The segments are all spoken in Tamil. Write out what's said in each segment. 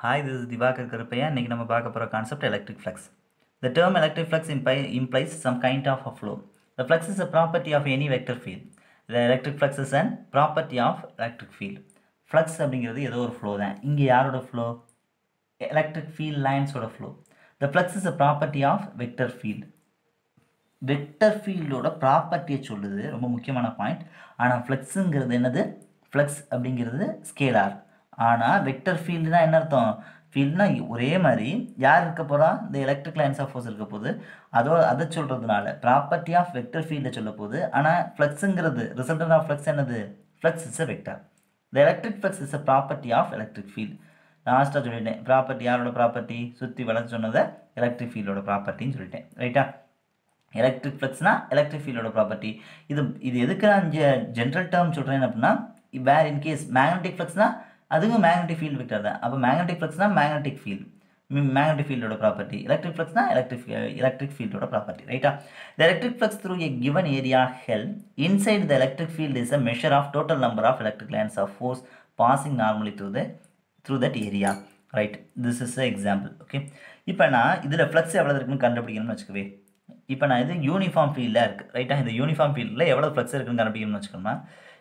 ஹாய் இது திவாகர் கருப்பையா இன்றைக்கி நம்ம பார்க்க போகிற concept electric flux the term electric flux imp implies some kind of a flow the flux is a property of any vector field the electric flux is and property of electric field flux அப்படிங்கிறது ஏதோ ஒரு ஃப்ளோ தான் இங்கே யாரோட ஃப்ளோ எலக்ட்ரிக் ஃபீல்ட் லைன்ஸோட flow the flux is a property of vector field vector ஃபீல்டோட ப்ராப்பர்ட்டியை சொல்லுது ரொம்ப முக்கியமான பாயிண்ட் ஆனால் ஃப்ளக்ஸுங்கிறது என்னது ஃப்ளக்ஸ் அப்படிங்கிறது ஸ்கேலார் ஆனால் வெக்டர் ஃபீல்டுனா என்ன அர்த்தம் ஃபீல்டுனா ஒரே மாதிரி யார் இருக்க போகிறா இந்த எலக்ட்ரிக் லைன்ஸ் ஆஃப் ஃபோர்ஸ் இருக்க போது அதோ அதை சொல்கிறதுனால ப்ராப்பர்ட்டி ஆஃப் வெக்டர் ஃபீல்டை சொல்ல போது ஆனால் ஃப்ளக்ஸுங்கிறது ரிசல்டன் ஆஃப் ஃப்ளக்ஸ் என்னது flux is a vector the electric flux is a property of electric field லாஸ்ட்டாக சொல்லிட்டேன் ப்ராப்பர்ட்டி யாரோட ப்ராப்பர்ட்டி சுற்றி வளர்த்து சொன்னதை எலக்ட்ரிக் ஃபீல்டோட ப்ராப்பர்ட்டின்னு சொல்லிட்டேன் ரைட்டா எலக்ட்ரிக் ஃப்ளக்ஸ்னால் எலக்ட்ரிக் ஃபீல்டோட ப்ராப்பர்ட்டி இது இது எதுக்கு நான் ஜென்ரல் டேர்ம் சொல்கிறேன் அப்படின்னா வேர் இன்கேஸ் மேக்னட்டிக் ஃப்ளக்ஸ்னால் அதுவும் மேக்னெட்டிக் ஃபீல்டு வெக்டர் தான் அப்போ மேக்னெட்டிக் தான் மேக்னெட்டிக் ஃபீல்டு மேக்னெட்டிக் ஃபீல்டோட ப்ராப்பர்ட்டி எலக்ட்ரிக் தான் எலக்ட்ரிக் எலக்ட்ரிக் ஃபீல்டோட ப்ராப்பர்ட்டி ரைட்டா the electric flux through a given area held inside the electric field is a measure of total number of electric lines of force passing normally through the through that area right this is a example okay இப்போ நான் இதில் ஃப்ளக்ஸ் எவ்வளோ இருக்குன்னு கண்டுபிடிக்கணும்னு வச்சுக்கவே இப்போ நான் இது யூனிஃபார்ம் ஃபீல்டாக இருக்குது ரைட்டாக இந்த யூனிஃபார்ம் ஃபீல்டில் எவ்வளோ ஃப்ளக்ஸ் இருக்குன்னு கண்டுபிடிக்கணும்னு வச்சுக்கோமா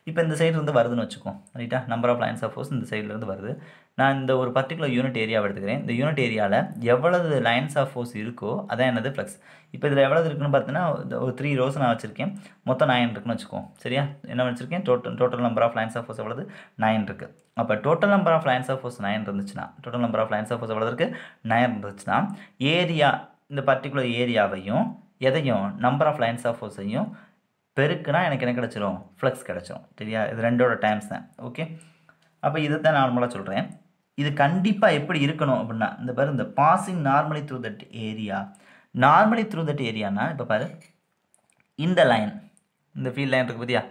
இப்போ இந்த சைட்லேருந்து வருதுன்னு வச்சுக்கோம் ரைட்டா number of lines of force இந்த சைட்லேருந்து வருது நான் இந்த ஒரு பர்டிகுலர் யூனிட் ஏரியாவை எடுத்துக்கிறேன் இந்த யூனிட் ஏரியாவில் எவ்வளவு லைன்ஸ் ஆஃப் ஃபோர்ஸ் இருக்கோ அதான் எனது ஃப்ளக்ஸ் இப்போ இதில் எவ்வளவு இருக்குன்னு பார்த்தீங்கன்னா ஒரு த்ரீ ரோஸ் நான் வச்சுருக்கேன் மொத்தம் நைன் இருக்குன்னு வச்சுக்கோம் சரியா என்ன வச்சுருக்கேன் total total number of lines of force எவ்வளவு நைன் இருக்குது அப்போ total number of lines of force nine இருந்துச்சுன்னா total number of lines of force எவ்வளவு இருக்குது நைன் இருந்துச்சுன்னா ஏரியா இந்த பர்டிகுலர் ஏரியாவையும் எதையும் நம்பர் ஆஃப் லைன்ஸ் ஆஃப் ஃபோர்ஸையும் பெருக்குனா எனக்கு என்ன கிடச்சிரும் ஃப்ளக்ஸ் கிடச்சிரும் சரியா இது ரெண்டோட டைம்ஸ் தான் ஓகே அப்போ இதை தான் நார்மலாக சொல்கிறேன் இது கண்டிப்பாக எப்படி இருக்கணும் அப்படின்னா இந்த பாரு இந்த passing normally through that area normally through that ஏரியானா இப்போ பாரு இந்த லைன் இந்த ஃபீல்ட் லைன் இருக்குது பார்த்தியா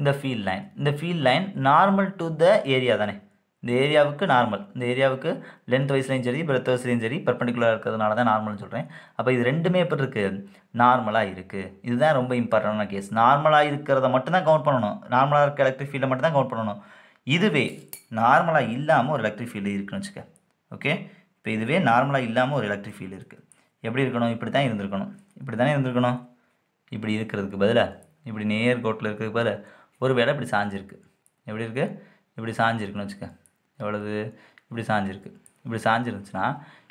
இந்த ஃபீல்ட் லைன் இந்த field line normal to the area தானே இந்த ஏரியாவுக்கு நார்மல் இந்த ஏரியாவுக்கு லென்த் வைஸ்லையும் சரி பிரெத் வைஸ்லையும் சரி பர்பண்டிகுலராக இருக்கிறதுனால தான் நார்மல்னு சொல்கிறேன் அப்போ இது ரெண்டுமே எப்படி இருக்குது நார்மலாக இருக்குது இதுதான் ரொம்ப இம்பார்ட்டண்டான கேஸ் நார்மலாக இருக்கிறத மட்டும் தான் கவுண்ட் பண்ணணும் நார்மலாக இருக்க எலக்ட்ரிக் ஃபீல்டை மட்டும் தான் கவுண்ட் பண்ணணும் இதுவே நார்மலாக இல்லாமல் ஒரு எலக்ட்ரிக் ஃபீல்டு இருக்குன்னு வச்சுக்க ஓகே இப்போ இதுவே நார்மலாக இல்லாமல் ஒரு எலக்ட்ரிக் ஃபீல்டு இருக்குது எப்படி இருக்கணும் இப்படி தான் இருந்திருக்கணும் இப்படி தானே இருந்திருக்கணும் இப்படி இருக்கிறதுக்கு பதிலாக இப்படி நேர் கோட்டில் இருக்கிறதுக்கு பதிலாக ஒரு வேலை இப்படி சாஞ்சிருக்கு எப்படி இருக்குது இப்படி சாஞ்சிருக்குன்னு வச்சுக்க எவ்வளவு இப்படி சாஞ்சிருக்கு இப்படி சாஞ்சிருந்துச்சுன்னா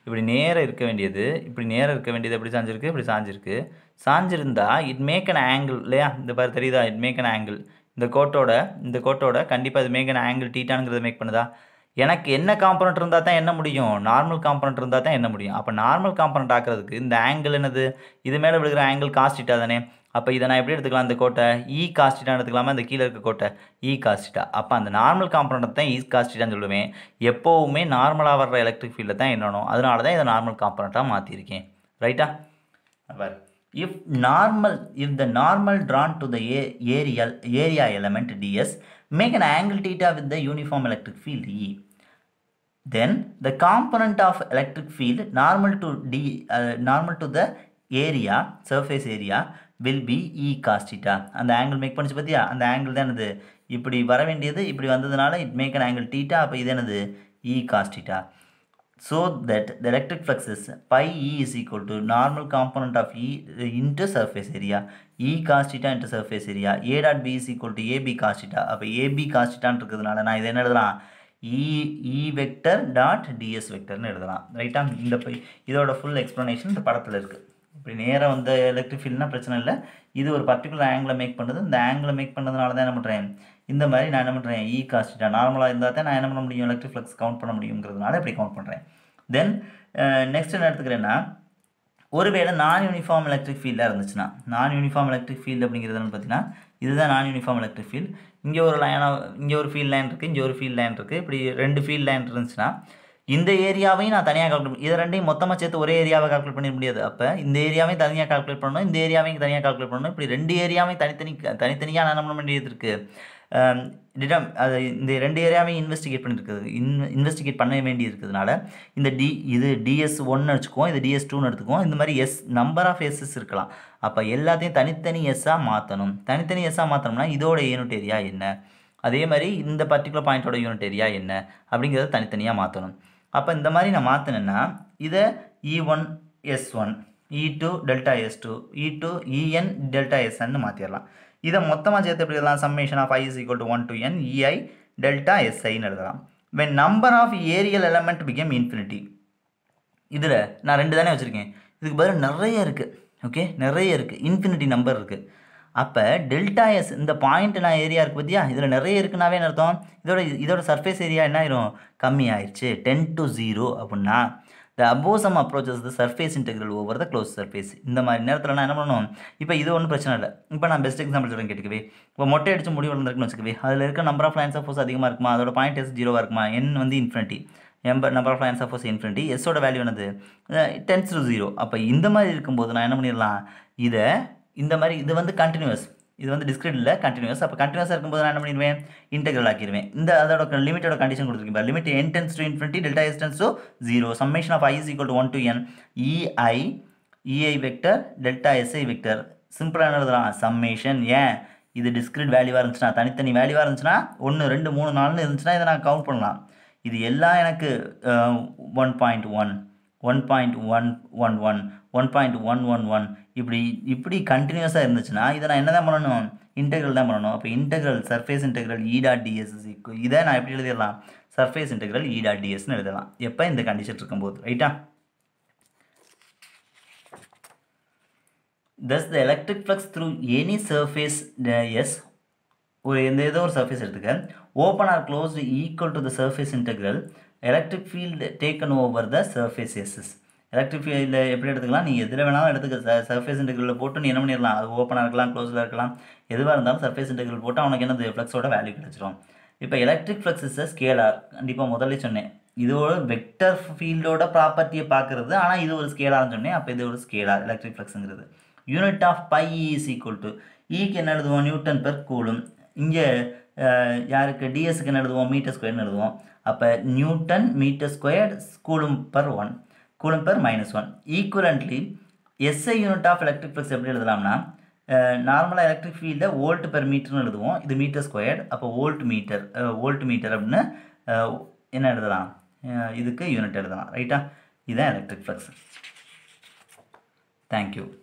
இப்படி நேராக இருக்க வேண்டியது இப்படி நேராக இருக்க வேண்டியது எப்படி சாஞ்சிருக்கு இப்படி சாஞ்சிருக்கு சாஞ்சிருந்தா இட் மேக் அன் ஆங்கிள் இல்லையா இந்த பாரு தெரியுதா இட் மேக் அன் ஆங்கிள் இந்த கோட்டோட இந்த கோட்டோட கண்டிப்பாக இது மேக் அன் ஆங்கிள் டீட்டானுங்கிறத மேக் பண்ணுதா எனக்கு என்ன காம்பனண்ட் இருந்தால் தான் என்ன முடியும் நார்மல் காம்பனண்ட் இருந்தால் தான் என்ன முடியும் அப்போ நார்மல் காம்பனண்ட் ஆக்கிறதுக்கு இந்த ஆங்கிள் என்னது இது மேலே விழுகிற ஆங்கிள் காஸ்டிட்டா தானே அப்போ இதை நான் எப்படி எடுத்துக்கலாம் அந்த கோட்டை இ e காஸ்டிட்டான்னு எடுத்துக்கலாமா இந்த கீழே இருக்க கோட்டை இ காஸ்டிட்டா அப்போ அந்த நார்மல் காம்பனண்ட் தான் இ e காஸ்டிட்டான்னு சொல்லுவேன் எப்போவுமே நார்மலாக வர்ற எலக்ட்ரிக் ஃபீல்டில் தான் என்னணும் அதனால தான் இதை நார்மல் காம்பனண்ட்டாக மாற்றிருக்கேன் ரைட்டா if normal if the normal drawn to the a aerial area element d s make an angle theta with the uniform electric field e then the component of electric field normal to the normal to the area surface area will be e cos theta அந்த angle make பண்ணிச்சு பத்தியா அந்த angle தேனது இப்படி வர வேண்டியது இப்படி வந்ததுனால it make an angle theta அப்போ இதேனது e cos theta so that the electric flux is pi E is equal to normal component of E into surface area E cos theta into surface area A dot B is equal to AB cos theta அப்போ AB cos theta இருக்கிறதுனால நான் இதை என்ன எழுதலாம் E E vector dot DS vectorன்னு எழுதலாம் ரைட்டா இந்த இதோட ஃபுல் எக்ஸ்ப்ளனேஷன் இந்த படத்தில் இருக்குது இப்படி நேராக வந்து எலக்ட்ரிக் ஃபீல்னால் பிரச்சனை இல்லை இது ஒரு பர்டிகுலர் ஆங்கில மேக் பண்ணுறது இந்த ஆங்கில மேக் பண்ணதுனால தான் என்ன பண்ணுறேன் இந்த மாதிரி நான் என்ன பண்ணுறேன் இ e காஸ்டா நார்மலாக இருந்தால் தான் நான் என்ன பண்ண முடியும் எலக்ட்ரிக் ஃப்ளக்ஸ் கவுண்ட் பண்ண முடியுங்கிறதுனால இப்படி கவுண்ட் பண்ணுறேன் தென் நெக்ஸ்ட் என்ன எடுத்துக்கிறேன்னா ஒருவேளை நான் யூனிஃபார்ம் எலக்ட்ரிக் ஃபீல்டாக இருந்துச்சுன்னா நான் யூனிஃபார்ம் எலக்ட்ரிக் ஃபீல்டு அப்படிங்கிறது பார்த்தீங்கன்னா இதுதான் நான் யூனிஃபார்ம் எலக்ட்ரிக் ஃபீல்டு இங்கே ஒரு லைனாக இங்கே ஒரு ஃபீல்ட் லைன் இருக்குது இங்கே ஒரு ஃபீல்ட் லைன் இருக்குது இப்படி ரெண்டு ஃபீல்ட் லைன் இருந்துச்சுன்னா இந்த ஏரியாவையும் நான் தனியாக கால்குலேட் இதை ரெண்டையும் மொத்தமாக சேர்த்து ஒரே ஏரியாவை கால்குலேட் பண்ணிட முடியாது அப்போ இந்த ஏரியாவையும் தனியாக கால்குலேட் பண்ணணும் இந்த ஏரியாவையும் தனியாக கால்குலேட் பண்ணணும் இப்படி ரெண்டு ஏரியாவையும் தனித்தனி தனித்தனியாக நான் பண்ண வேண்டியது இருக்குது டிடம் அது இந்த ரெண்டு ஏரியாவையும் இன்வெஸ்டிகேட் பண்ணியிருக்குது இன் இன்வெஸ்டிகேட் பண்ண வேண்டியிருக்கிறதுனால இருக்கிறதுனால இந்த டி இது டிஎஸ் ஒன்னு வச்சுக்குவோம் இது டிஎஸ் டூன்னு எடுத்துக்குவோம் இந்த மாதிரி எஸ் நம்பர் ஆஃப் எஸ்எஸ் இருக்கலாம் அப்போ எல்லாத்தையும் தனித்தனி எஸ்ஸாக மாற்றணும் தனித்தனி எஸ்ஸாக மாற்றணும்னா இதோட யூனிட் ஏரியா என்ன அதே மாதிரி இந்த பர்டிகுலர் பாயிண்ட்டோட யூனிட் ஏரியா என்ன அப்படிங்கிறத தனித்தனியாக மாற்றணும் அப்போ இந்த மாதிரி நான் மாற்றினேன்னா இதை e one s one e two delta s two e two e n delta எஸ்என்னு மாற்றிடலாம் இதை மொத்தமாக சேர்த்து எப்படி எழுதலாம் summation of i is equal to one to n e i delta எஸ்ஐன்னு எழுதலாம் when number of aerial element became infinity இதில் நான் ரெண்டு தானே வச்சுருக்கேன் இதுக்கு பதில் நிறைய இருக்குது ஓகே நிறைய இருக்குது இன்ஃபினிட்டி நம்பர் இருக்குது அப்போ டெல்டா எஸ் இந்த பாயிண்ட் நான் ஏரியா இருக்குது பார்த்தியா இதில் நிறைய இருக்குனாவே அர்த்தம் இதோட இதோட சர்ஃபேஸ் ஏரியா என்ன ஆயிரும் கம்மி ஆயிடுச்சு டென் டு ஜீரோ அப்படின்னா த அபோசம் approaches the surface integral over the close surface இந்த மாதிரி நேரத்தில் நான் என்ன பண்ணணும் இப்போ இது ஒன்றும் பிரச்சனை இல்லை இப்போ நான் பெஸ்ட் எக்ஸாம்பிள் சொல்கிறேன் கேட்டுக்கவே இப்போ மொட்டை அடிச்சு முடிவு வளர்ந்துருக்குன்னு வச்சுக்கவே அதில் இருக்க number of lines of force அதிகமாக இருக்குமா அதோட பாயிண்ட் எஸ் ஜீரோவாக இருக்குமா என் வந்து இன்ஃபினிட்டி எம்பர் number of lines of force infinity எஸோட வேல்யூ என்னது டென்ஸ் டு ஜீரோ அப்போ இந்த மாதிரி இருக்கும்போது நான் என்ன பண்ணிடலாம் இதை இந்த மாதிரி இது வந்து கண்டினியூஸ் இது வந்து டிஸ்கிரிட் இல்லை கண்டினியூஸ் அப்போ கண்டினியூஸ் இருக்கும்போது நான் என்ன பண்ணிடுவேன் இன்டெகிரல் ஆக்கிடுவேன் இந்த அதோட லிமிட்டோட கண்டிஷன் கொடுத்துருக்கேன் limit n tends to infinity delta s tends to zero summation of i is equal to one to n e i e i vector delta s i vector சிம்பிளாக எழுதலாம் சம்மேஷன் ஏன் இது டிஸ்கிரிட் வேல்யூவாக இருந்துச்சுன்னா தனித்தனி வேல்யூவாக இருந்துச்சுன்னா ஒன்று ரெண்டு மூணு நாலுன்னு இருந்துச்சுன்னா இதை நான் கவுண்ட் பண்ணலாம் இது எல்லாம் எனக்கு one point one one point one one one one point one one one இப்படி இப்படி கண்டினியூஸாக இருந்துச்சுன்னா இதை நான் என்ன தான் பண்ணணும் இன்டெக்ரல் தான் பண்ணணும் அப்போ integral surface integral e dot இதை நான் எப்படி எழுதிடலாம் சர்ஃபேஸ் இன்டெக்ரல் இ டாட் டிஎஸ்னு எழுதலாம் எப்போ இந்த கண்டிஷன் இருக்கும்போது ரைட்டா thus the electric flux through any surface s ஒரு எந்த ஏதோ ஒரு சர்ஃபேஸ் எடுத்துக்க open or closed equal to the surface integral electric field taken over the surface s s electric ஃபீல்டில் எப்படி எடுத்துக்கலாம் நீங்கள் எதில் வேணாலும் எடுத்துக்க சர்ஃபேஸ் இன்டெகிரில் போட்டு நீ என்ன பண்ணிடலாம் அது ஓப்பனாக இருக்கலாம் க்ளோஸில் இருக்கலாம் எதுவாக இருந்தாலும் சர்ஃபேஸ் இன்டெகிரில் போட்டு அவனுக்கு என்னது ஃப்ளக்ஸோட வேல்யூ கிடச்சிரும் இப்போ எலக்ட்ரிக் ஃப்ளக்ஸ் இஸ் ஸ்கேலார் கண்டிப்பாக முதல்ல சொன்னேன் இது ஒரு வெக்டர் ஃபீல்டோட ப்ராப்பர்ட்டியை பார்க்குறது ஆனால் இது ஒரு ஸ்கேலார்னு சொன்னேன் அப்போ இது ஒரு ஸ்கேலார் எலக்ட்ரிக் ஃப்ளக்ஸுங்கிறது unit of phi is equal to ஈக்கு என்ன எழுதுவோம் நியூட்டன் பெர் கூலும் இங்கே யாருக்கு டிஎஸ்க்கு எழுதுவோம் மீட்டர் ஸ்கொயர்னு எழுதுவோம் அப்போ newton metre square coulomb per one coulomb per minus one equivalently SI unit of electric flux எப்படி எழுதலாம்னா நார்மலாக எலக்ட்ரிக் ஃபீல்டை வோல்ட் பெர் மீட்டர்னு எழுதுவோம் இது மீட்டர் ஸ்கொயர்டு அப்போ வோல்ட் மீட்டர் வோல்ட் மீட்டர் அப்படின்னு என்ன எழுதலாம் இதுக்கு யூனிட் எழுதலாம் ரைட்டா இதுதான் எலக்ட்ரிக் ஃப்ளக்ஸ் தேங்க்யூ